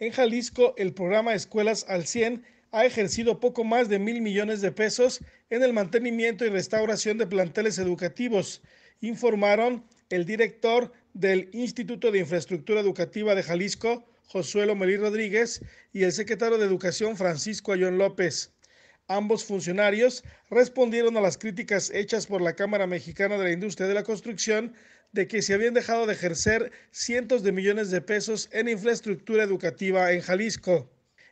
En Jalisco, el programa Escuelas al 100 ha ejercido poco más de mil millones de pesos en el mantenimiento y restauración de planteles educativos, informaron el director del Instituto de Infraestructura Educativa de Jalisco, Josuelo Melí Rodríguez, y el secretario de Educación, Francisco Ayón López. Ambos funcionarios respondieron a las críticas hechas por la Cámara Mexicana de la Industria de la Construcción de que se habían dejado de ejercer cientos de millones de pesos en infraestructura educativa en Jalisco.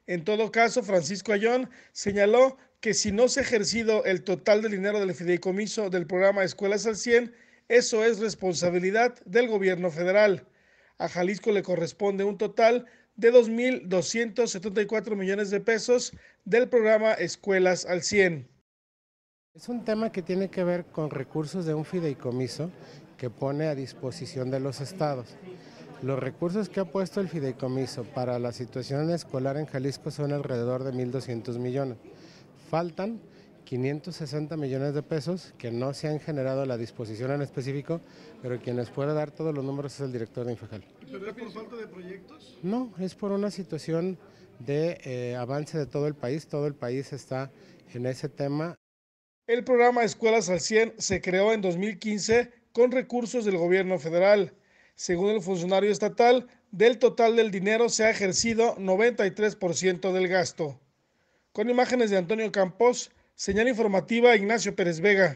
En todo caso, Francisco Ayón señaló que si no se ha ejercido el total del dinero del fideicomiso del programa Escuelas al 100, eso es responsabilidad del gobierno federal. A Jalisco le corresponde un total de 2.274 millones de pesos del programa Escuelas al 100. Es un tema que tiene que ver con recursos de un fideicomiso que pone a disposición de los estados. Los recursos que ha puesto el fideicomiso para la situación escolar en Jalisco son alrededor de 1.200 millones. Faltan 560 millones de pesos que no se han generado a la disposición en específico, pero quien les pueda dar todos los números es el director de Infajal. ¿Pero es por falta de proyectos? No, es por una situación de eh, avance de todo el país, todo el país está en ese tema. El programa Escuelas al 100 se creó en 2015 con recursos del gobierno federal. Según el funcionario estatal, del total del dinero se ha ejercido 93% del gasto. Con imágenes de Antonio Campos, Señal informativa, Ignacio Pérez Vega.